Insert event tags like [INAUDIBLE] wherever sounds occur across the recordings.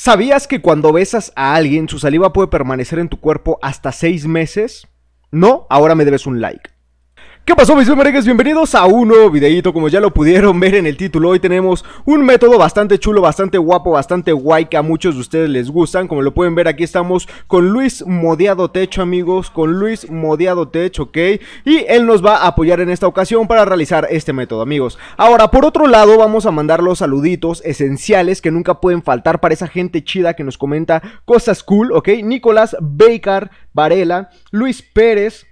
¿Sabías que cuando besas a alguien su saliva puede permanecer en tu cuerpo hasta seis meses? No, ahora me debes un like. ¿Qué pasó mis amigos? Bienvenidos a un nuevo videito, como ya lo pudieron ver en el título Hoy tenemos un método bastante chulo, bastante guapo, bastante guay que a muchos de ustedes les gustan Como lo pueden ver aquí estamos con Luis Modeado Techo, amigos, con Luis Modeado Techo, ok Y él nos va a apoyar en esta ocasión para realizar este método amigos Ahora por otro lado vamos a mandar los saluditos esenciales que nunca pueden faltar para esa gente chida que nos comenta cosas cool, ok Nicolás Baker Varela, Luis Pérez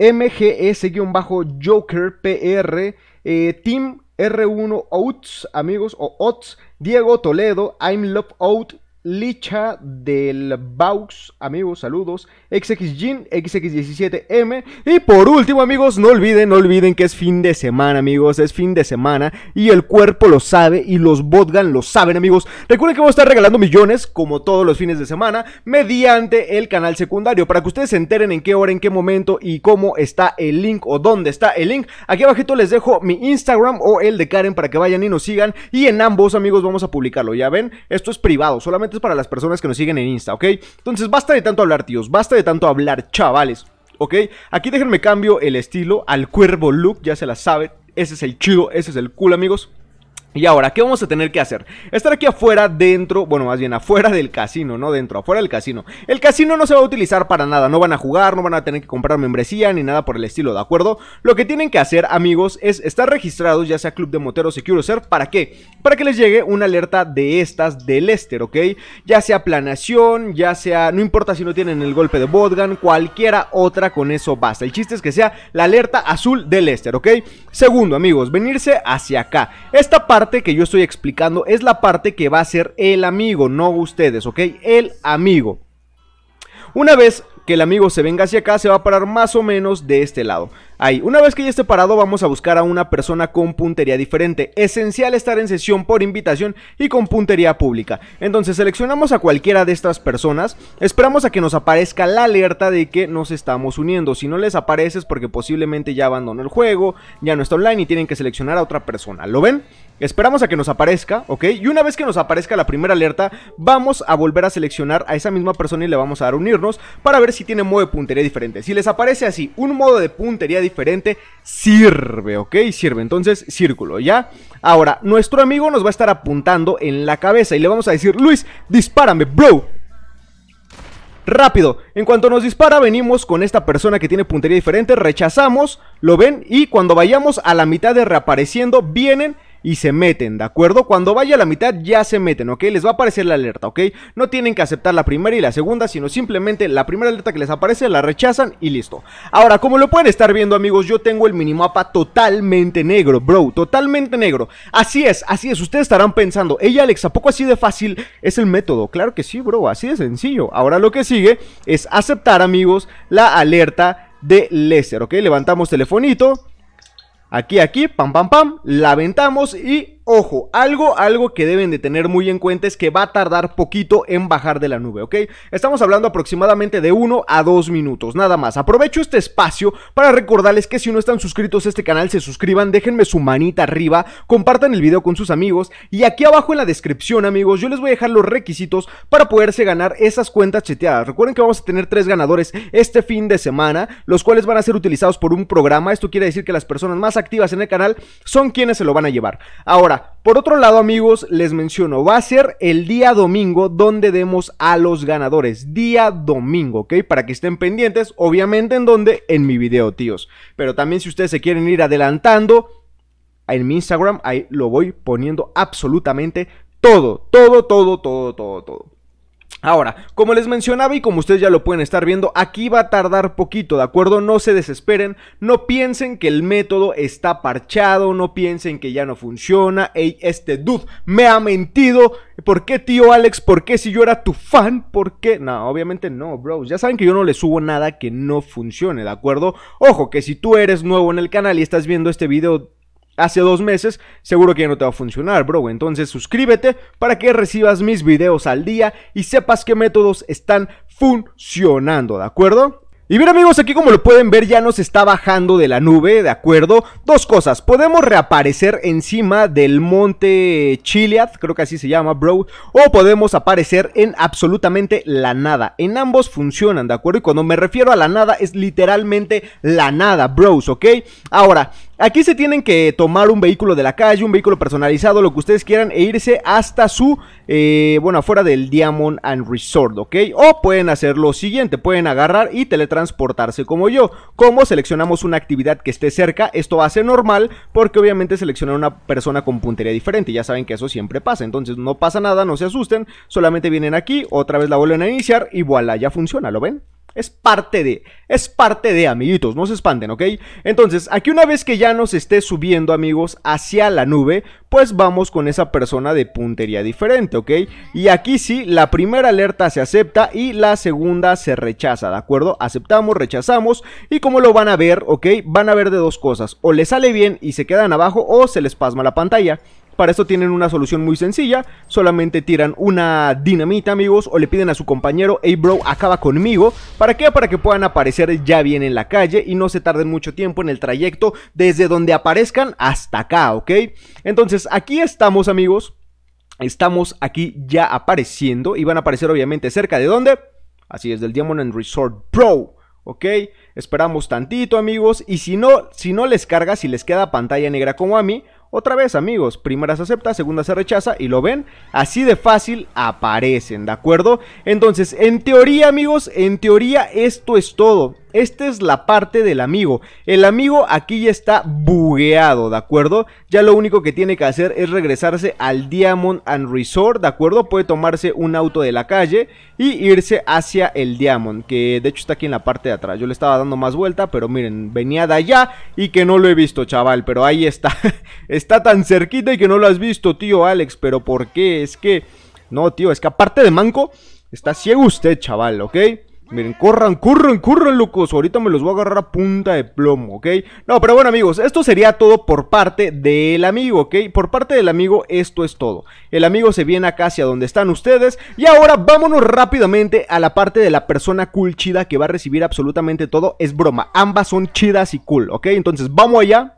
MGS-JokerPR, Pr eh, Team R1 Outs, amigos, o Outs Diego Toledo, I'm Love Out, Licha del Baux, amigos, saludos, XXGin, XX17M y por último amigos, no olviden, no olviden que es fin de semana amigos, es fin de semana y el cuerpo lo sabe y los Botgan lo saben amigos, recuerden que vamos a estar regalando millones como todos los fines de semana mediante el canal secundario para que ustedes se enteren en qué hora, en qué momento y cómo está el link o dónde está el link, aquí abajito les dejo mi Instagram o el de Karen para que vayan y nos sigan y en ambos amigos vamos a publicarlo, ya ven, esto es privado, solamente para las personas que nos siguen en Insta, ¿ok? Entonces basta de tanto hablar, tíos, basta de tanto hablar, chavales. ¿ok? Aquí déjenme cambio el estilo al cuervo look, ya se la sabe. Ese es el chido, ese es el cool, amigos. Y ahora, ¿qué vamos a tener que hacer? Estar aquí afuera, dentro, bueno, más bien afuera del casino, no dentro, afuera del casino. El casino no se va a utilizar para nada, no van a jugar, no van a tener que comprar membresía ni nada por el estilo, ¿de acuerdo? Lo que tienen que hacer, amigos, es estar registrados, ya sea Club de Moteros Secure ser ¿para qué? Para que les llegue una alerta de estas del Lester, ¿ok? Ya sea planación, ya sea, no importa si no tienen el golpe de Bodgan, cualquiera otra con eso basta. El chiste es que sea la alerta azul del Lester, ¿ok? Segundo, amigos, venirse hacia acá. Esta parte parte que yo estoy explicando es la parte que va a ser el amigo, no ustedes, ¿ok? El amigo. Una vez que el amigo se venga hacia acá, se va a parar más o menos de este lado. Ahí, una vez que ya esté parado vamos a buscar a una persona con puntería diferente. Esencial estar en sesión por invitación y con puntería pública. Entonces seleccionamos a cualquiera de estas personas, esperamos a que nos aparezca la alerta de que nos estamos uniendo. Si no les aparece es porque posiblemente ya abandonó el juego, ya no está online y tienen que seleccionar a otra persona. ¿Lo ven? Esperamos a que nos aparezca, ¿ok? Y una vez que nos aparezca la primera alerta, vamos a volver a seleccionar a esa misma persona y le vamos a dar unirnos para ver si tiene modo de puntería diferente. Si les aparece así, un modo de puntería diferente, sirve, ¿ok? Sirve. Entonces, círculo, ¿ya? Ahora, nuestro amigo nos va a estar apuntando en la cabeza y le vamos a decir, Luis, dispárame, bro. Rápido, en cuanto nos dispara venimos con esta persona que tiene puntería diferente, rechazamos, lo ven y cuando vayamos a la mitad de reapareciendo vienen y se meten, ¿de acuerdo? Cuando vaya a la mitad ya se meten, ¿ok? Les va a aparecer la alerta, ¿ok? No tienen que aceptar la primera y la segunda, sino simplemente la primera alerta que les aparece la rechazan y listo. Ahora, como lo pueden estar viendo amigos, yo tengo el minimapa totalmente negro, bro, totalmente negro. Así es, así es, ustedes estarán pensando, ella Alex, ¿a poco así de fácil es el método? Claro que sí, bro, así de sencillo. Ahora lo que sigue es aceptar amigos la alerta de Lester, ¿ok? Levantamos telefonito Aquí, aquí, pam, pam, pam, la aventamos y Ojo, algo, algo que deben de tener muy en cuenta es que va a tardar poquito en bajar de la nube, ¿ok? Estamos hablando aproximadamente de 1 a 2 minutos, nada más. Aprovecho este espacio para recordarles que si no están suscritos a este canal, se suscriban, déjenme su manita arriba, compartan el video con sus amigos y aquí abajo en la descripción, amigos, yo les voy a dejar los requisitos para poderse ganar esas cuentas cheteadas. Recuerden que vamos a tener 3 ganadores este fin de semana, los cuales van a ser utilizados por un programa. Esto quiere decir que las personas más activas en el canal son quienes se lo van a llevar. Ahora, por otro lado amigos, les menciono, va a ser el día domingo donde demos a los ganadores, día domingo, ¿ok? Para que estén pendientes, obviamente en donde, en mi video, tíos. Pero también si ustedes se quieren ir adelantando, en mi Instagram, ahí lo voy poniendo absolutamente todo, todo, todo, todo, todo, todo. Ahora, como les mencionaba y como ustedes ya lo pueden estar viendo, aquí va a tardar poquito, ¿de acuerdo? No se desesperen, no piensen que el método está parchado, no piensen que ya no funciona, ey, este dude me ha mentido, ¿por qué tío Alex? ¿Por qué si yo era tu fan? ¿Por qué? No, obviamente no, bros, ya saben que yo no les subo nada que no funcione, ¿de acuerdo? Ojo, que si tú eres nuevo en el canal y estás viendo este video hace dos meses, seguro que ya no te va a funcionar, bro. Entonces suscríbete para que recibas mis videos al día y sepas qué métodos están funcionando, ¿de acuerdo? Y bien amigos, aquí como lo pueden ver ya nos está bajando de la nube, ¿de acuerdo? Dos cosas, podemos reaparecer encima del monte Chiliad, creo que así se llama, bro, o podemos aparecer en absolutamente la nada. En ambos funcionan, ¿de acuerdo? Y cuando me refiero a la nada es literalmente la nada, bros, ¿ok? Ahora, Aquí se tienen que tomar un vehículo de la calle, un vehículo personalizado, lo que ustedes quieran, e irse hasta su, eh, bueno, afuera del Diamond and Resort, ¿ok? O pueden hacer lo siguiente, pueden agarrar y teletransportarse como yo. Como seleccionamos una actividad que esté cerca, esto hace normal porque obviamente selecciona una persona con puntería diferente, ya saben que eso siempre pasa, entonces no pasa nada, no se asusten, solamente vienen aquí, otra vez la vuelven a iniciar y voilà, ya funciona, ¿lo ven? Es parte de, es parte de, amiguitos, no se espanten, ¿ok? Entonces, aquí una vez que ya nos esté subiendo, amigos, hacia la nube, pues vamos con esa persona de puntería diferente, ¿ok? Y aquí sí, la primera alerta se acepta y la segunda se rechaza, ¿de acuerdo? Aceptamos, rechazamos y como lo van a ver, ¿ok? Van a ver de dos cosas, o le sale bien y se quedan abajo o se les pasma la pantalla. Para esto tienen una solución muy sencilla, solamente tiran una dinamita amigos o le piden a su compañero, hey bro, acaba conmigo. ¿Para qué? Para que puedan aparecer ya bien en la calle y no se tarden mucho tiempo en el trayecto desde donde aparezcan hasta acá, ¿ok? Entonces aquí estamos amigos, estamos aquí ya apareciendo y van a aparecer obviamente cerca de dónde? Así es, del Diamond and Resort Pro. ¿ok? Esperamos tantito amigos y si no, si no les carga, si les queda pantalla negra como a mí, otra vez, amigos, primera se acepta, segunda se rechaza y lo ven, así de fácil aparecen, ¿de acuerdo? Entonces, en teoría, amigos, en teoría esto es todo. Esta es la parte del amigo. El amigo aquí ya está bugueado, ¿de acuerdo? Ya lo único que tiene que hacer es regresarse al Diamond and Resort, ¿de acuerdo? Puede tomarse un auto de la calle y irse hacia el Diamond, que de hecho está aquí en la parte de atrás. Yo le estaba dando más vuelta, pero miren, venía de allá y que no lo he visto, chaval, pero ahí está. [LAUGHS] está tan cerquita y que no lo has visto, tío Alex, pero ¿por qué? Es que... No, tío, es que aparte de manco, está ciego usted, chaval, ¿ok? Miren, corran, corran, corran, locos. Ahorita me los voy a agarrar a punta de plomo, ¿ok? No, pero bueno, amigos, esto sería todo por parte del amigo, ¿ok? Por parte del amigo, esto es todo. El amigo se viene acá hacia donde están ustedes. Y ahora vámonos rápidamente a la parte de la persona cool chida que va a recibir absolutamente todo. Es broma, ambas son chidas y cool, ¿ok? Entonces, vamos allá.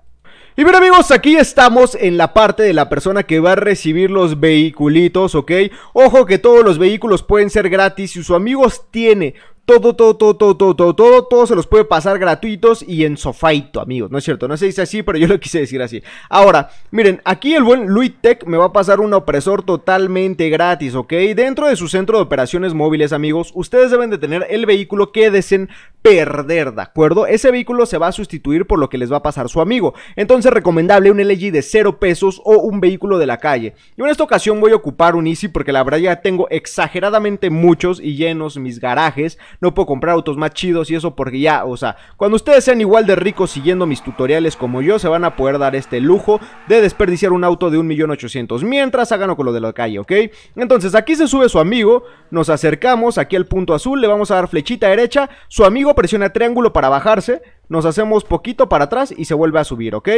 Y miren amigos, aquí estamos en la parte de la persona que va a recibir los vehiculitos, ¿ok? Ojo que todos los vehículos pueden ser gratis. Si su amigos tiene todo, todo, todo, todo, todo, todo, todo, se los puede pasar gratuitos y en sofaito, amigos. No es cierto, no se dice así, pero yo lo quise decir así. Ahora, miren, aquí el buen Luis Tech me va a pasar un opresor totalmente gratis, ¿ok? Dentro de su centro de operaciones móviles, amigos, ustedes deben de tener el vehículo que deseen, perder, ¿de acuerdo? Ese vehículo se va a sustituir por lo que les va a pasar su amigo. Entonces, recomendable un LG de 0 pesos o un vehículo de la calle. Y en esta ocasión voy a ocupar un Easy porque la verdad ya tengo exageradamente muchos y llenos mis garajes. No puedo comprar autos más chidos y eso porque ya, o sea, cuando ustedes sean igual de ricos siguiendo mis tutoriales como yo, se van a poder dar este lujo de desperdiciar un auto de 1.800.000 mientras hagan con lo de la calle, ¿ok? Entonces, aquí se sube su amigo, nos acercamos aquí al punto azul, le vamos a dar flechita derecha, su amigo presiona triángulo para bajarse, nos hacemos poquito para atrás y se vuelve a subir, ¿ok?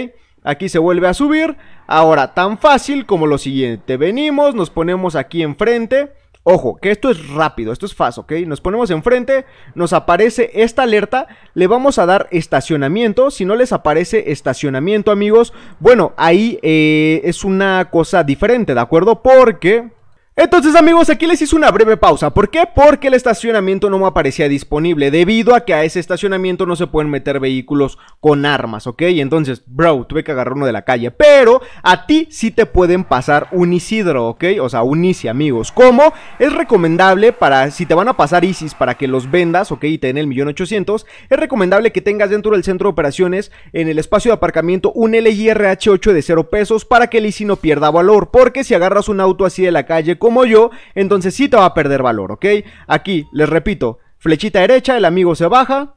Aquí se vuelve a subir, ahora tan fácil como lo siguiente, venimos, nos ponemos aquí enfrente, Ojo, que esto es rápido, esto es fácil, ¿ok? Nos ponemos enfrente, nos aparece esta alerta, le vamos a dar estacionamiento, si no les aparece estacionamiento amigos, bueno, ahí eh, es una cosa diferente, ¿de acuerdo? Porque entonces amigos, aquí les hice una breve pausa. ¿Por qué? Porque el estacionamiento no me aparecía disponible debido a que a ese estacionamiento no se pueden meter vehículos con armas, ¿ok? Y entonces, bro, tuve que agarrar uno de la calle. Pero a ti sí te pueden pasar un Isidro, ¿ok? O sea, un Isi, amigos. ¿Cómo? Es recomendable para, si te van a pasar Isis para que los vendas, ¿ok? Y te den el millón ochocientos, es recomendable que tengas dentro del centro de operaciones, en el espacio de aparcamiento, un LIRH8 de 0 pesos para que el Isi no pierda valor. Porque si agarras un auto así de la calle, como yo, entonces sí te va a perder valor, ¿ok? Aquí, les repito, flechita derecha, el amigo se baja,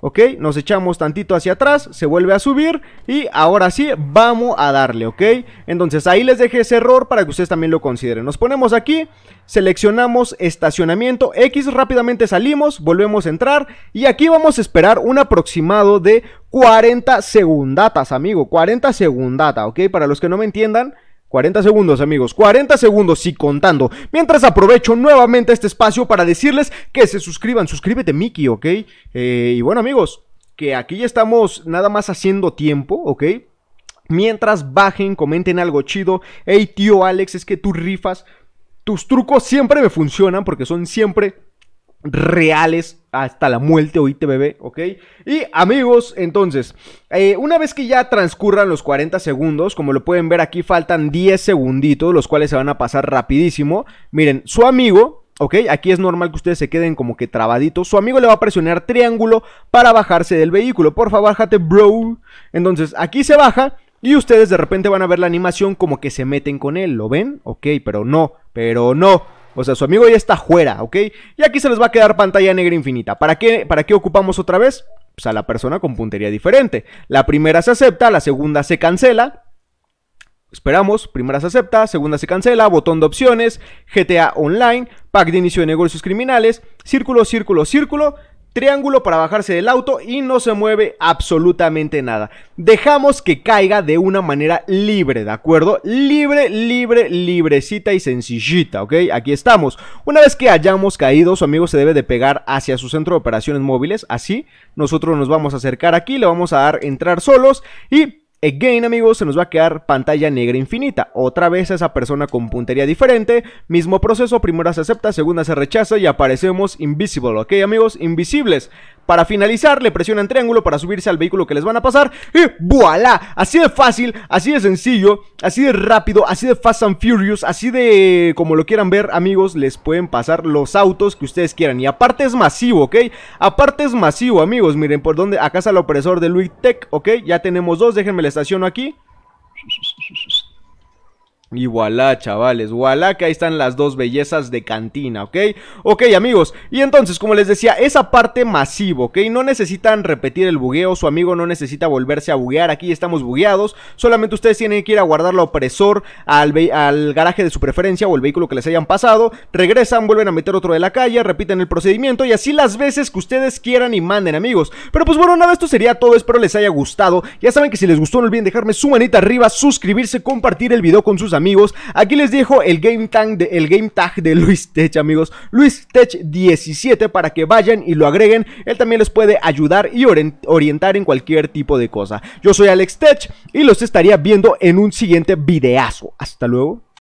¿ok? Nos echamos tantito hacia atrás, se vuelve a subir y ahora sí, vamos a darle, ¿ok? Entonces ahí les dejé ese error para que ustedes también lo consideren. Nos ponemos aquí, seleccionamos estacionamiento X, rápidamente salimos, volvemos a entrar y aquí vamos a esperar un aproximado de 40 segundatas, amigo, 40 segundatas, ¿ok? Para los que no me entiendan... 40 segundos, amigos, 40 segundos y contando. Mientras aprovecho nuevamente este espacio para decirles que se suscriban. Suscríbete, Miki, ¿ok? Eh, y bueno, amigos, que aquí ya estamos nada más haciendo tiempo, ¿ok? Mientras bajen, comenten algo chido. Hey, tío Alex, es que tú rifas. Tus trucos siempre me funcionan porque son siempre reales hasta la muerte, oíste bebé, ¿ok? Y amigos, entonces, eh, una vez que ya transcurran los 40 segundos, como lo pueden ver aquí faltan 10 segunditos, los cuales se van a pasar rapidísimo. Miren, su amigo, ¿ok? Aquí es normal que ustedes se queden como que trabaditos. Su amigo le va a presionar triángulo para bajarse del vehículo. Por favor, bájate, bro. Entonces, aquí se baja. Y ustedes de repente van a ver la animación como que se meten con él, ¿lo ven? Ok, pero no, pero no. O sea, su amigo ya está fuera, ¿ok? Y aquí se les va a quedar pantalla negra infinita. ¿Para qué, para qué ocupamos otra vez? Pues a la persona con puntería diferente. La primera se acepta, la segunda se cancela. Esperamos, primera se acepta, segunda se cancela, botón de opciones, GTA Online, pack de inicio de negocios criminales, círculo, círculo, círculo, triángulo para bajarse del auto y no se mueve absolutamente nada. Dejamos que caiga de una manera libre, ¿de acuerdo? Libre, libre, librecita y sencillita, ¿ok? Aquí estamos. Una vez que hayamos caído, su amigo se debe de pegar hacia su centro de operaciones móviles, así. Nosotros nos vamos a acercar aquí, le vamos a dar entrar solos y Again, amigos, se nos va a quedar pantalla negra infinita. Otra vez esa persona con puntería diferente. Mismo proceso, primera se acepta, segunda se rechaza y aparecemos invisible, ¿ok, amigos? Invisibles. Para finalizar, le presionan triángulo para subirse al vehículo que les van a pasar. Y voilà, así de fácil, así de sencillo, así de rápido, así de Fast and Furious, así de como lo quieran ver, amigos, les pueden pasar los autos que ustedes quieran. Y aparte es masivo, ¿ok? Aparte es masivo, amigos. Miren, por dónde acá está el opresor de Luis Tech, ¿ok? Ya tenemos dos, déjenme la estaciono aquí. [LAUGHS] Y voilà, chavales, voilà que ahí están las dos bellezas de cantina, ¿ok? Ok, amigos, y entonces, como les decía, esa parte masiva, ¿ok? No necesitan repetir el bugueo, su amigo no necesita volverse a buguear, aquí estamos bugueados, solamente ustedes tienen que ir a guardar La opresor al, al garaje de su preferencia o el vehículo que les hayan pasado, regresan, vuelven a meter otro de la calle, repiten el procedimiento y así las veces que ustedes quieran y manden, amigos. Pero pues bueno, nada, esto sería todo, espero les haya gustado, ya saben que si les gustó no olviden dejarme su manita arriba, suscribirse, compartir el video con sus amigos. Aquí les dejo el game tag de, el de Luis Tech, amigos. Luis Tech 17 para que vayan y lo agreguen. Él también les puede ayudar y orientar en cualquier tipo de cosa. Yo soy Alex Tech y los estaría viendo en un siguiente videazo. Hasta luego.